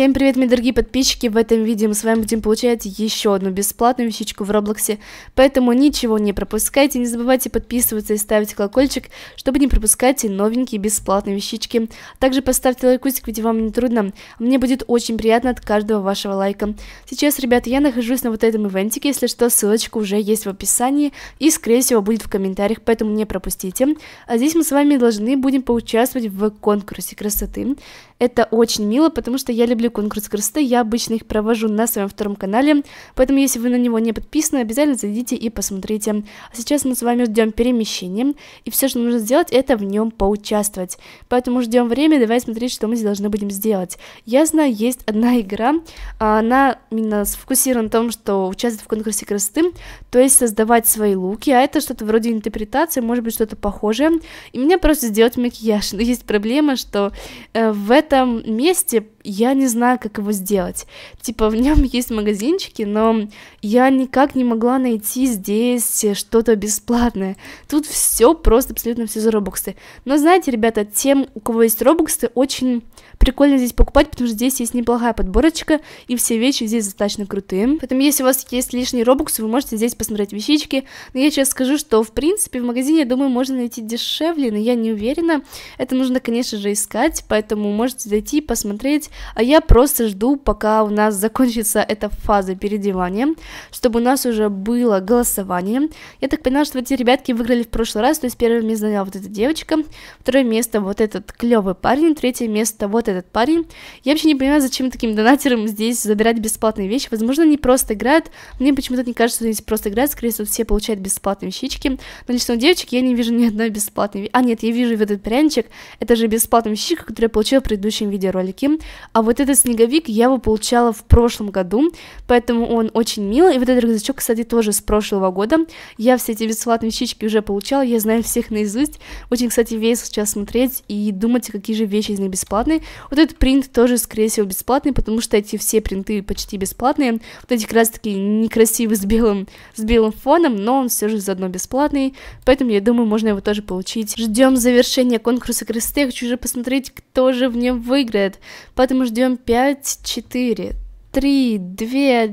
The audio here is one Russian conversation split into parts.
Всем привет, мои дорогие подписчики! В этом видео мы с вами будем получать еще одну бесплатную вещичку в Роблоксе, поэтому ничего не пропускайте, не забывайте подписываться и ставить колокольчик, чтобы не пропускать новенькие бесплатные вещички. Также поставьте лайкусик, ведь вам не трудно, мне будет очень приятно от каждого вашего лайка. Сейчас, ребята, я нахожусь на вот этом ивентике, если что, ссылочка уже есть в описании и, скорее всего, будет в комментариях, поэтому не пропустите. А здесь мы с вами должны будем поучаствовать в конкурсе красоты. Это очень мило, потому что я люблю второй конкурс красоты, я обычно их провожу на своем втором канале, поэтому если вы на него не подписаны, обязательно зайдите и посмотрите. А сейчас мы с вами ждем перемещения, и все, что нужно сделать, это в нем поучаствовать. Поэтому ждем время, давай смотреть, что мы здесь должны будем сделать. Я знаю, есть одна игра, а она именно сфокусирована на том, что участвовать в конкурсе красоты, то есть создавать свои луки, а это что-то вроде интерпретации, может быть, что-то похожее, и мне просто сделать макияж. Но есть проблема, что э, в этом месте я не знаю, как его сделать. Типа, в нем есть магазинчики, но я никак не могла найти здесь э, что-то бесплатное. Тут все просто абсолютно все за робоксы. Но знаете, ребята, тем, у кого есть робоксы, очень прикольно здесь покупать, потому что здесь есть неплохая подборочка, и все вещи здесь достаточно крутые. Поэтому, если у вас есть лишний робокс, вы можете здесь посмотреть вещички. Но я сейчас скажу, что, в принципе, в магазине, я думаю, можно найти дешевле, но я не уверена. Это нужно, конечно же, искать, поэтому можете зайти и посмотреть. А я просто жду, пока у нас закончится эта фаза переодевания, чтобы у нас уже было голосование. Я так поняла, что эти ребятки выиграли в прошлый раз, то есть первое место заняла вот эта девочка, второе место вот этот клевый парень, третье место вот этот парень. Я вообще не понимаю, зачем таким донатерам здесь забирать бесплатные вещи. Возможно, они просто играют. Мне почему-то не кажется, что они просто играют, скорее всего, все получают бесплатные вещички. Но лично у девочек я не вижу ни одной бесплатной А, нет, я вижу вот этот пряничек. Это же бесплатная вещичка, которую я получила в предыдущем видеоролике. А вот этот этот снеговик я его получала в прошлом году, поэтому он очень милый. И вот этот рюкзачок, кстати, тоже с прошлого года. Я все эти бесплатные вещички уже получала, я знаю всех наизусть. Очень, кстати, весело сейчас смотреть и думать, какие же вещи из них бесплатные. Вот этот принт тоже, скорее всего, бесплатный, потому что эти все принты почти бесплатные. Вот эти как раз таки некрасивые с белым, с белым фоном, но он все же заодно бесплатный, поэтому я думаю, можно его тоже получить. Ждем завершения конкурса красоты, хочу уже посмотреть, кто же в нем выиграет, поэтому ждем 5, 4, 3, 2,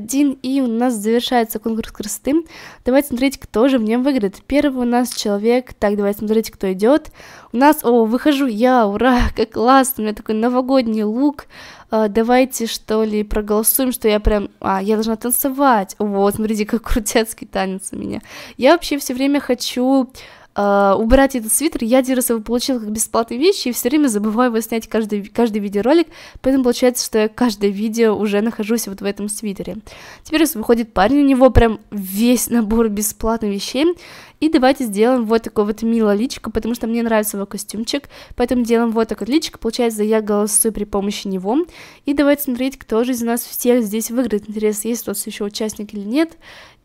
1, и у нас завершается конкурс красоты. Давайте смотреть, кто же в нем выиграет. Первый у нас человек. Так, давайте смотреть, кто идет. У нас, о, выхожу я, ура, как классно, у меня такой новогодний лук. А, давайте, что ли, проголосуем, что я прям, а, я должна танцевать. Вот, смотрите, как крутецкий танец у меня. Я вообще все время хочу Э, убрать этот свитер. Я один раз его получила как бесплатные вещи, и все время забываю его снять каждый, каждый видеоролик, поэтому получается, что я каждое видео уже нахожусь вот в этом свитере. Теперь у нас выходит парень, у него прям весь набор бесплатных вещей, и давайте сделаем вот такое вот милое личико, потому что мне нравится его костюмчик, поэтому делаем вот такое вот личико, получается, я голосую при помощи него, и давайте смотреть, кто же из нас всех здесь выиграет, интересно, есть у нас еще участник или нет,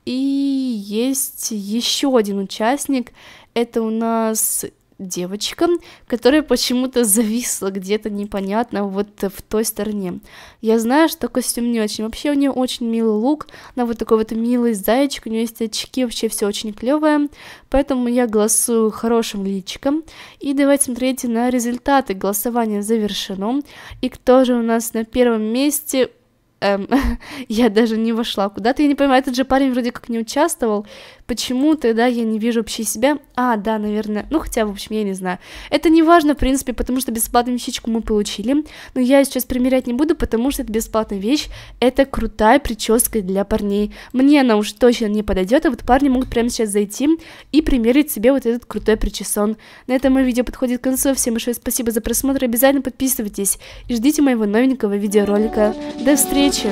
и есть еще один участник, это у нас девочка, которая почему-то зависла где-то непонятно вот в той стороне. Я знаю, что костюм не очень. Вообще у нее очень милый лук, она вот такой вот милый зайчик, у нее есть очки, вообще все очень клевое, поэтому я голосую хорошим личиком. И давайте смотреть на результаты. Голосование завершено. И кто же у нас на первом месте? Эм, я даже не вошла куда-то, я не понимаю, этот же парень вроде как не участвовал, почему тогда я не вижу вообще себя? А, да, наверное, ну хотя, в общем, я не знаю. Это не важно, в принципе, потому что бесплатную вещичку мы получили, но я сейчас примерять не буду, потому что это бесплатная вещь, это крутая прическа для парней. Мне она уж точно не подойдет, а вот парни могут прямо сейчас зайти и примерить себе вот этот крутой причесон. На этом мое видео подходит к концу, всем большое спасибо за просмотр, обязательно подписывайтесь и ждите моего новенького видеоролика. До встречи!